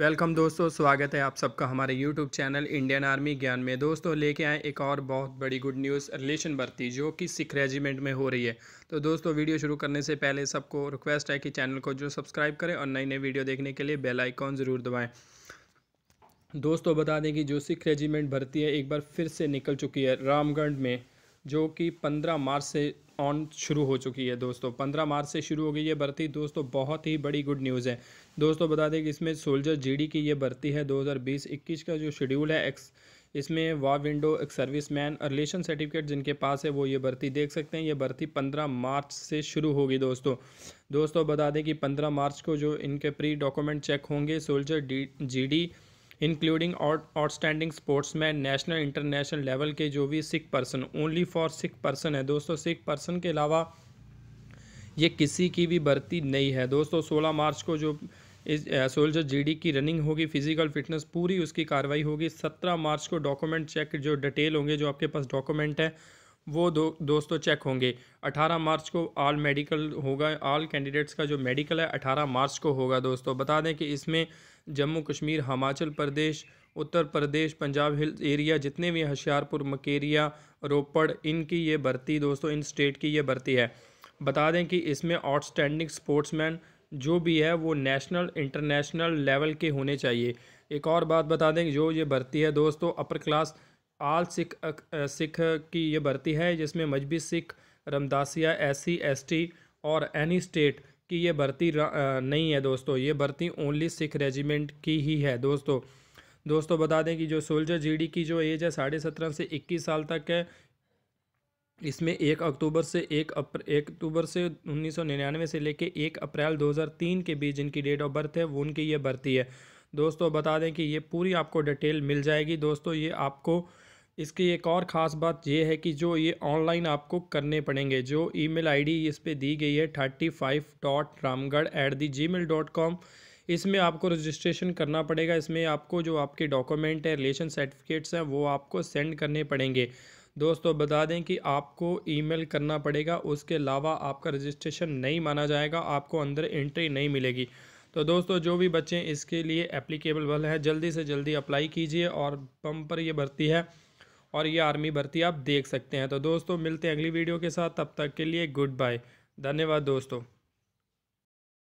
welcome दोस्तों स्वागत है आप सबका हमारे यूट्यूब चैनल इंडियन आर्मी ज्ञान में दोस्तों लेके आए एक और बहुत बड़ी गुड न्यूज़ रिलेशन भर्ती जो कि सिख रेजिमेंट में हो रही है तो दोस्तों वीडियो शुरू करने से पहले सबको रिक्वेस्ट है कि चैनल को जो सब्सक्राइब करें और नई नई वीडियो देखने के लिए बेल आइकॉन ज़रूर दबाएँ दोस्तों बता दें कि जो सिख रेजिमेंट भर्ती है एक बार फिर से निकल चुकी है रामगढ़ में जो कि पंद्रह मार्च से ऑन शुरू हो चुकी है दोस्तों पंद्रह मार्च से शुरू हो गई ये भर्ती दोस्तों बहुत ही बड़ी गुड न्यूज़ है दोस्तों बता दें कि इसमें सोल्जर जीडी की ये भर्ती है 2020-21 का जो शेड्यूल है एक्स इसमें वा विंडो एक सर्विस मैन रिलेशन सर्टिफिकेट जिनके पास है वो ये भर्ती देख सकते हैं ये भर्ती पंद्रह मार्च से शुरू होगी दोस्तों दोस्तों बता दें कि पंद्रह मार्च को जो इनके प्री डॉक्यूमेंट चेक होंगे soldier D G D including outstanding sportsman national international level के जो भी Sikh person only for Sikh person है दोस्तों सिख पर्सन के अलावा ये किसी की भी भर्ती नहीं है दोस्तों सोलह मार्च को जो इस सोल्जर जीडी की रनिंग होगी फिजिकल फिटनेस पूरी उसकी कार्रवाई होगी सत्रह मार्च को डॉक्यूमेंट चेक जो डिटेल होंगे जो आपके पास डॉक्यूमेंट है वो दो दोस्तों चेक होंगे 18 मार्च को आल मेडिकल होगा आल कैंडिडेट्स का जो मेडिकल है 18 मार्च को होगा दोस्तों बता दें कि इसमें जम्मू कश्मीर हिमाचल प्रदेश उत्तर प्रदेश पंजाब हिल एरिया जितने भी होशियारपुर मकेरिया रोपड़ इनकी ये भर्ती दोस्तों इन स्टेट की ये भर्ती है बता दें कि इसमें आउटस्टैंडिंग स्पोर्ट्समैन जो भी है वो नेशनल इंटरनेशनल लेवल के होने चाहिए एक और बात बता दें जो ये भर्ती है दोस्तों upper class all Sikh Sikh की ये भर्ती है जिसमें मजहबी सिख रमदासिया एस सी और एनी स्टेट की ये भर्ती नहीं है दोस्तों ये भर्ती ओनली सिख रेजिमेंट की ही है दोस्तों दोस्तों बता दें कि जो सोल्जर जीडी की जो एज है साढ़े सत्रह से इक्कीस साल तक है इसमें एक अक्टूबर से एक अप्र एक अक्टूबर से उन्नीस सौ निन्यानवे से लेके एक अप्रैल तीन के बीच जिनकी डेट ऑफ बर्थ है वो उनकी ये भर्ती है दोस्तों बता दें कि ये पूरी आपको डिटेल मिल जाएगी दोस्तों ये आपको इसकी एक और ख़ास बात यह है कि जो ये ऑनलाइन आपको करने पड़ेंगे जो ईमेल आईडी इस पर दी गई है thirty five dot Ramgarh at the Gmail dot com इसमें आपको रजिस्ट्रेशन करना पड़ेगा इसमें आपको जो आपके डॉक्यूमेंट है रिलेशन सर्टिफिकेट्स हैं वो आपको सेंड करने पड़ेंगे दोस्तों बता दें कि आपको ईमेल करना पड़ेगा उसके अलावा आपका रजिस्ट्रेशन नहीं माना जाएगा आपको अंदर एंट्री नहीं मिलेगी तो दोस्तों जो भी बच्चे इसके लिए एप्लीकेबल वाले हैं जल्दी से जल्दी अप्लाई कीजिए और पंप पर यह भर्ती है और ये आर्मी भर्ती आप देख सकते हैं तो दोस्तों मिलते हैं अगली वीडियो के साथ तब तक के लिए गुड बाय धन्यवाद दोस्तों